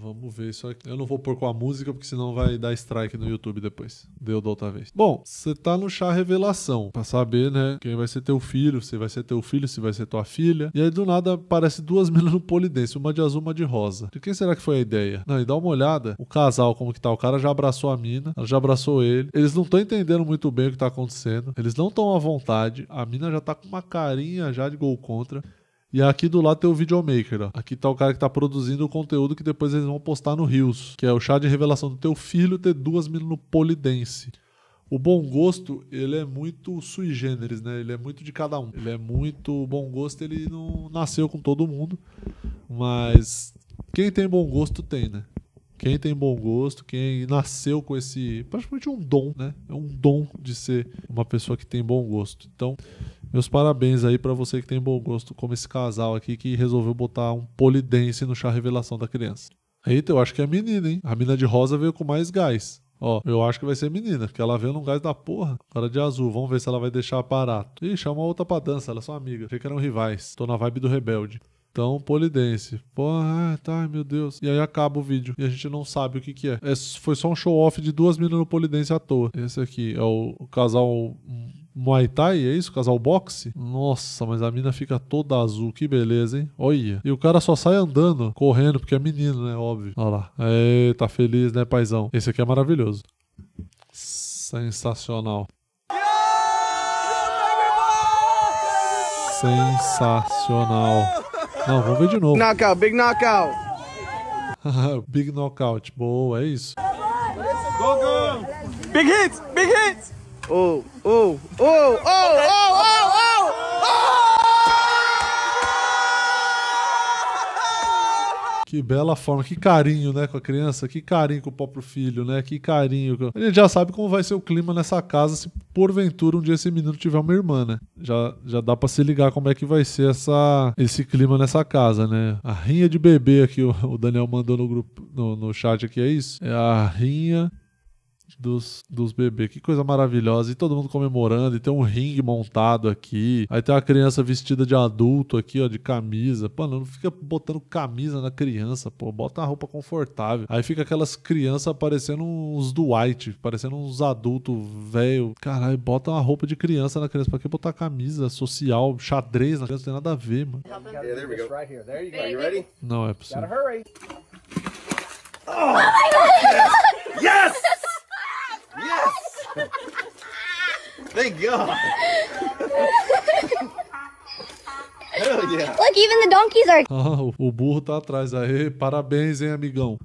Vamos ver isso aqui. Eu não vou pôr com a música, porque senão vai dar strike no YouTube depois. Deu da outra vez. Bom, você tá no chá revelação, pra saber, né, quem vai ser teu filho, se vai ser teu filho, se vai ser tua filha. E aí, do nada, aparece duas meninas no polidense, uma de azul, uma de rosa. De quem será que foi a ideia? Não, e dá uma olhada, o casal, como que tá? O cara já abraçou a mina, ela já abraçou ele. Eles não estão entendendo muito bem o que tá acontecendo. Eles não estão à vontade. A mina já tá com uma carinha já de gol contra. E aqui do lado tem o videomaker. Ó. Aqui tá o cara que tá produzindo o conteúdo que depois eles vão postar no Rios, que é o chá de revelação do teu filho ter duas mil no polidense. O bom gosto, ele é muito sui generis, né? Ele é muito de cada um. Ele é muito bom gosto, ele não nasceu com todo mundo, mas quem tem bom gosto tem, né? Quem tem bom gosto, quem nasceu com esse, praticamente um dom, né? É um dom de ser uma pessoa que tem bom gosto. Então, meus parabéns aí para você que tem bom gosto, como esse casal aqui que resolveu botar um polidense no chá revelação da criança. Eita, eu acho que é menina, hein? A mina de rosa veio com mais gás. Ó, eu acho que vai ser menina, porque ela veio num gás da porra. Cara de azul, vamos ver se ela vai deixar aparato. Ih, chama é outra pra dança, ela é sua amiga. Achei que eram rivais. Tô na vibe do rebelde. Então, polidense. Porra, tá, meu Deus. E aí acaba o vídeo. E a gente não sabe o que que é. é foi só um show-off de duas meninas no polidense à toa. Esse aqui é o, o casal... Muay Thai, é isso? Casal boxe? Nossa, mas a mina fica toda azul, que beleza, hein? Olha. E o cara só sai andando, correndo, porque é menino, né? Óbvio. Olha lá. É, tá feliz, né, paizão? Esse aqui é maravilhoso. Sensacional. Sensacional. Não, vamos ver de novo. Knockout, big knockout. big knockout. Boa, é isso. Go, go. Big hits, big hits oh, oh, oh, oh, oh, oh, oh! Que bela forma, que carinho, né, com a criança, que carinho com o próprio filho, né, que carinho. A gente já sabe como vai ser o clima nessa casa se porventura um dia esse menino tiver uma irmã, né? Já, já dá para se ligar como é que vai ser essa, esse clima nessa casa, né? A rinha de bebê aqui, o, o Daniel mandou no grupo, no, no chat aqui, é isso? É a rinha dos, dos bebês. Que coisa maravilhosa. E todo mundo comemorando. E tem um ringue montado aqui. Aí tem uma criança vestida de adulto aqui, ó, de camisa. mano não fica botando camisa na criança, pô. Bota uma roupa confortável. Aí fica aquelas crianças parecendo uns Dwight, parecendo uns adultos velho. Caralho, bota uma roupa de criança na criança. Pra que botar camisa social, xadrez na criança? Não tem nada a ver, mano. Não é possível. Oh, Yes! yes! Yes! Thank God! Hell yeah! Look, even the donkeys are... Ah, o burro tá atrás. Aê, parabéns, hein, amigão.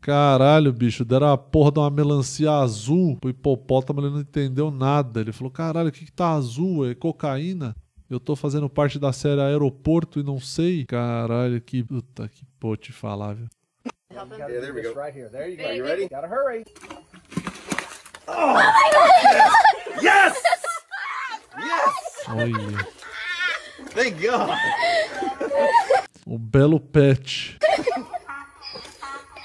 Caralho, bicho, deram a porra de uma melancia azul pro hipopótamo, ele não entendeu nada. Ele falou, caralho, o que que tá azul? É cocaína? Eu tô fazendo parte da série Aeroporto e não sei? Caralho, que puta que pô te falar, viu? Yeah, there we go. Right here. There you go. You ready? Gotta hurry. Oh, oh my god! Yes! Yes! Olha. Thank God! O belo pet.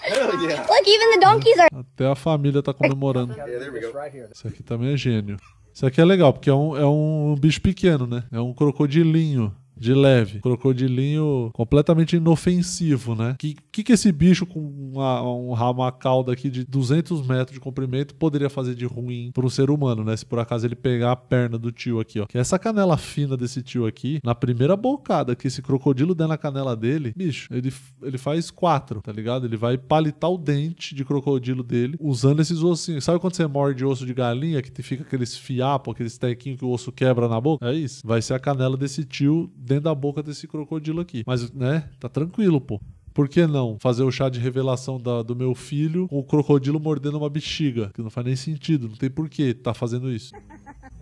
Oh, yeah. Look, even the donkeys are. Até a família tá comemorando. Yeah, Isso aqui também é gênio. Isso aqui é legal, porque é um, é um bicho pequeno, né? É um crocodilinho de leve. Crocodilinho completamente inofensivo, né? Que que, que esse bicho com uma, um ramo, uma cauda aqui de 200 metros de comprimento poderia fazer de ruim para um ser humano, né? Se por acaso ele pegar a perna do tio aqui, ó. Que é essa canela fina desse tio aqui, na primeira bocada que esse crocodilo der na canela dele, bicho, ele, ele faz quatro, tá ligado? Ele vai palitar o dente de crocodilo dele usando esses ossinhos. Sabe quando você morde osso de galinha que fica aqueles fiapos, aqueles tequinhos que o osso quebra na boca? É isso. Vai ser a canela desse tio dentro da boca desse crocodilo aqui. Mas, né, tá tranquilo, pô. Por que não fazer o chá de revelação da, do meu filho com o crocodilo mordendo uma bexiga? Que não faz nem sentido, não tem porquê tá fazendo isso.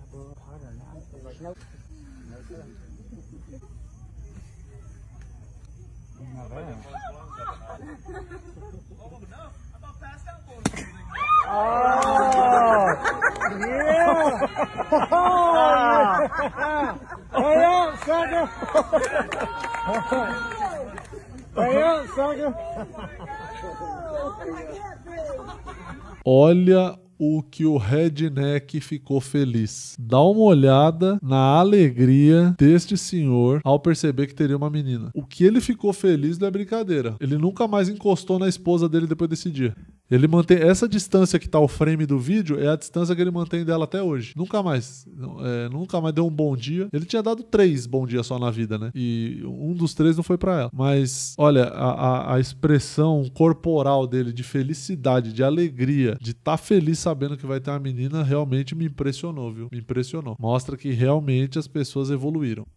Olha o que o redneck ficou feliz. Dá uma olhada na alegria deste senhor ao perceber que teria uma menina. O que ele ficou feliz não é brincadeira. Ele nunca mais encostou na esposa dele depois desse dia. Ele mantém essa distância que está o frame do vídeo é a distância que ele mantém dela até hoje. Nunca mais, é, nunca mais deu um bom dia. Ele tinha dado três bom dia só na vida, né? E um dos três não foi para ela. Mas olha a, a, a, expressão corporal dele de felicidade, de alegria, de estar tá feliz sabendo que vai ter uma menina realmente me impressionou, viu? Me impressionou. Mostra que realmente as pessoas evoluíram.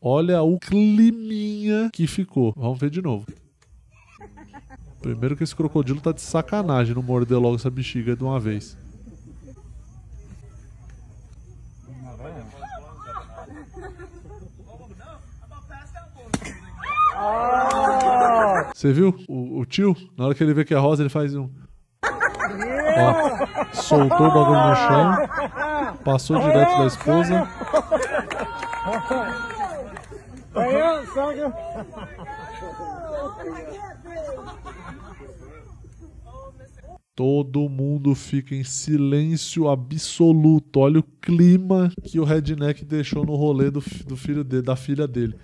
Olha o climinha que ficou. Vamos ver de novo. Primeiro que esse crocodilo tá de sacanagem não morder logo essa bexiga de uma vez. Você viu? O, o, tio, na hora que ele vê que é rosa, ele faz um. Ó, soltou o bagulho no chão, passou direto da esposa. Todo mundo fica em silêncio absoluto. Olha o clima que o redneck deixou no rolê do, do filho dele, da filha dele.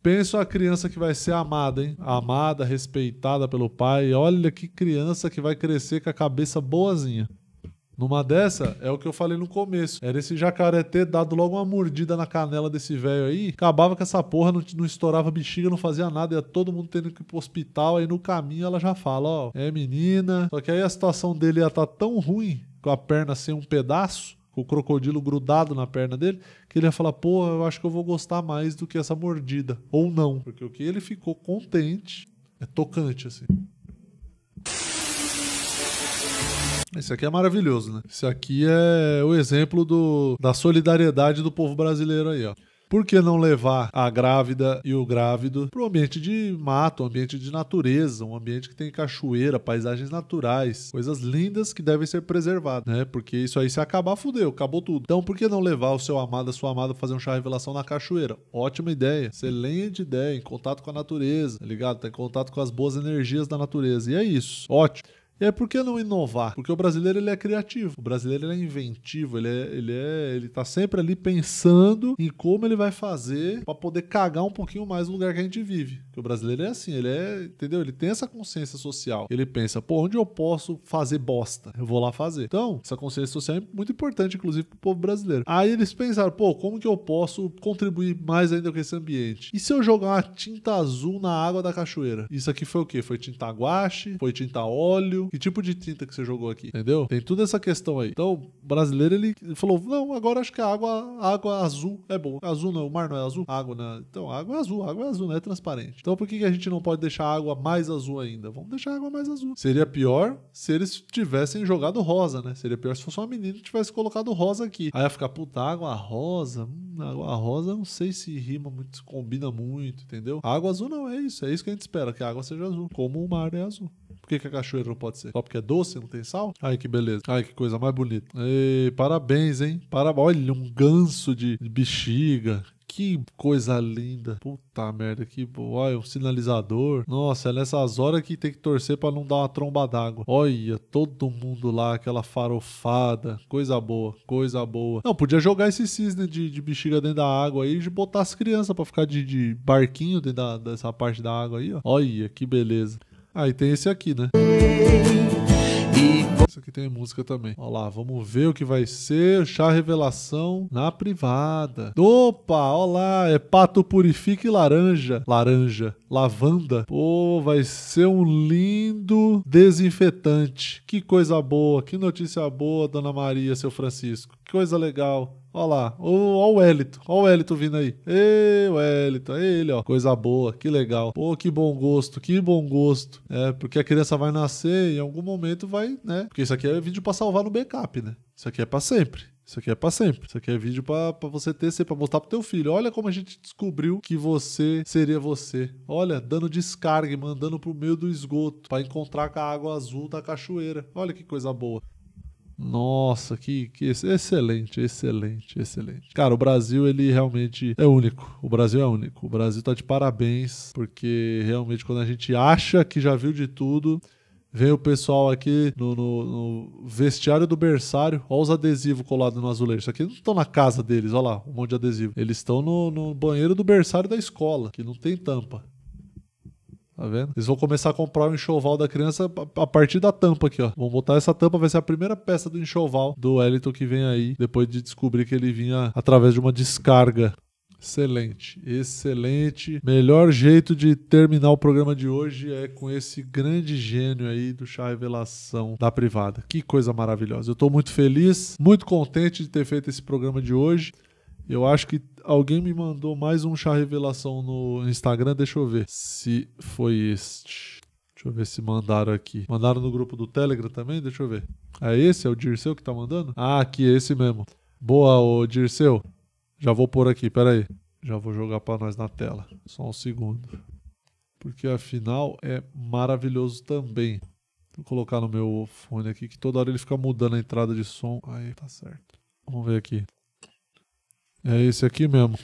Pensa a criança que vai ser amada, hein? Amada, respeitada pelo pai. Olha que criança que vai crescer com a cabeça boazinha. Numa dessa, é o que eu falei no começo. Era esse jacaré ter dado logo uma mordida na canela desse velho aí. Acabava que essa porra não, não estourava bexiga, não fazia nada. Ia todo mundo tendo que ir pro hospital. Aí no caminho ela já fala: Ó, é menina. Só que aí a situação dele ia estar tá tão ruim, com a perna sem um pedaço, com o crocodilo grudado na perna dele, que ele ia falar: Porra, eu acho que eu vou gostar mais do que essa mordida. Ou não. Porque o que ele ficou contente é tocante, assim. Esse aqui é maravilhoso, né? Esse aqui é o exemplo do, da solidariedade do povo brasileiro aí, ó. Por que não levar a grávida e o grávido para um ambiente de mato, um ambiente de natureza, um ambiente que tem cachoeira, paisagens naturais, coisas lindas que devem ser preservadas, né? Porque isso aí se acabar, fudeu, acabou tudo. Então, por que não levar o seu amado, a sua amada, fazer um chá revelação na cachoeira? Ótima ideia, excelente ideia, em contato com a natureza, tá ligado? Tá em contato com as boas energias da natureza. E é isso, ótimo. E aí, por que não inovar? Porque o brasileiro ele é criativo, o brasileiro ele é inventivo, ele, é, ele, é, ele tá sempre ali pensando em como ele vai fazer para poder cagar um pouquinho mais o lugar que a gente vive. Porque o brasileiro é assim, ele é, entendeu? Ele tem essa consciência social. Ele pensa, pô, onde eu posso fazer bosta? Eu vou lá fazer. Então, essa consciência social é muito importante, inclusive, pro povo brasileiro. Aí eles pensaram, pô, como que eu posso contribuir mais ainda com esse ambiente? E se eu jogar uma tinta azul na água da cachoeira? Isso aqui foi o quê? Foi tinta guache? Foi tinta óleo? que tipo de tinta que você jogou aqui, entendeu? Tem toda essa questão aí. Então, o brasileiro, ele falou, não, agora acho que a água, água azul é bom. Azul não, o mar não é azul? água, né? Então, água é azul, a água é azul, não né? é transparente. Então, por que, que a gente não pode deixar a água mais azul ainda? Vamos deixar a água mais azul. Seria pior se eles tivessem jogado rosa, né? Seria pior se fosse uma menina que tivesse colocado rosa aqui. Aí ia ficar, puta, água rosa, hum, água rosa, não sei se rima muito, se combina muito, entendeu? água azul não, é isso. É isso que a gente espera, que a água seja azul, como o mar é azul. Por que, que a cachoeira não pode ser? Só porque é doce, não tem sal? Ai, que beleza. Ai, que coisa mais bonita. Ei, parabéns, hein? Parabéns. Olha, um ganso de bexiga. Que coisa linda. Puta merda, que boa. Olha, um sinalizador. Nossa, é nessas horas que tem que torcer para não dar uma tromba d'água. Olha, todo mundo lá, aquela farofada. Coisa boa, coisa boa. Não, podia jogar esse cisne de, de bexiga dentro da água aí e botar as crianças para ficar de, de, barquinho dentro da, dessa parte da água aí, ó. Olha, que beleza. Aí ah, tem esse aqui, né? Isso aqui tem música também. Olha lá, vamos ver o que vai ser. Chá revelação na privada. Opa, olha lá, é pato purifica e laranja. Laranja, lavanda. Pô, vai ser um lindo desinfetante. Que coisa boa, que notícia boa, Dona Maria, seu Francisco. Que coisa legal. Olha lá, olha o Wellington, olha o Wellington vindo aí. Ei, Wellington, ele, ó. Coisa boa, que legal. Pô, que bom gosto, que bom gosto. É, porque a criança vai nascer e em algum momento vai, né? Porque isso aqui é vídeo para salvar no backup, né? Isso aqui é para sempre. Isso aqui é para sempre. Isso aqui é vídeo para você ter, para mostrar pro teu filho. Olha como a gente descobriu que você seria você. Olha, dando descarga, e mandando pro meio do esgoto para encontrar com a água azul da cachoeira. Olha que coisa boa. Nossa, que, que excelente, excelente, excelente. Cara, o Brasil ele realmente é único. O Brasil é único. O Brasil tá de parabéns, porque realmente quando a gente acha que já viu de tudo, Vem o pessoal aqui no, no, no, vestiário do berçário. Olha os adesivos colados no azulejo. Isso aqui não estão tá na casa deles, olha lá, um monte de adesivo. Eles estão no, no, banheiro do berçário da escola, que não tem tampa. Tá vendo? Eles vão começar a comprar o enxoval da criança a partir da tampa aqui, ó. Vão botar essa tampa, vai ser a primeira peça do enxoval do Wellington que vem aí, depois de descobrir que ele vinha através de uma descarga. Excelente, excelente. Melhor jeito de terminar o programa de hoje é com esse grande gênio aí do chá revelação da privada. Que coisa maravilhosa. Eu estou muito feliz, muito contente de ter feito esse programa de hoje. Eu acho que Alguém me mandou mais um chá revelação no Instagram, deixa eu ver se foi este. Deixa eu ver se mandaram aqui. Mandaram no grupo do Telegram também? Deixa eu ver. É esse? É o Dirceu que tá mandando? Ah, aqui, é esse mesmo. Boa, ô Dirceu. Já vou pôr aqui, peraí. Já vou jogar para nós na tela. Só um segundo. Porque afinal é maravilhoso também. Vou colocar no meu fone aqui que toda hora ele fica mudando a entrada de som. Aí, tá certo. Vamos ver aqui. É esse aqui mesmo.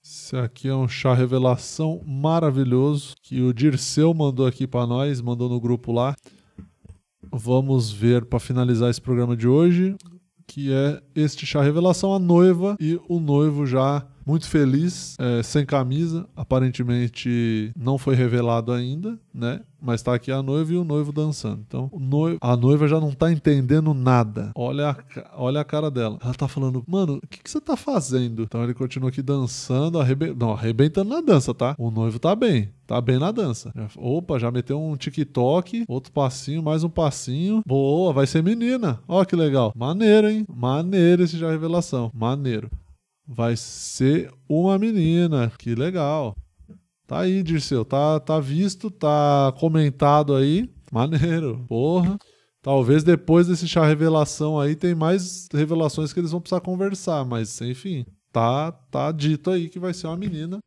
Esse aqui é um chá revelação maravilhoso que o Dirceu mandou aqui para nós, mandou no grupo lá. Vamos ver para finalizar esse programa de hoje, que é este chá revelação a noiva e o noivo já muito feliz, é, sem camisa. Aparentemente não foi revelado ainda, né? Mas tá aqui a noiva e o noivo dançando. Então, noivo, a noiva já não tá entendendo nada. Olha a, olha a cara dela. Ela tá falando, mano, o que, que, você tá fazendo? Então ele continua aqui dançando, arrebe... não, arrebentando na dança, tá? O noivo tá bem. Tá bem na dança. Opa, já meteu um TikTok, outro passinho, mais um passinho. Boa, vai ser menina. Ó que legal. Maneiro, hein? Maneiro esse já revelação. Maneiro vai ser uma menina. Que legal. Tá aí, Dirceu. Tá, tá visto, tá comentado aí. Maneiro. Porra. Talvez depois desse chá revelação aí tem mais revelações que eles vão precisar conversar, mas enfim, tá tá dito aí que vai ser uma menina.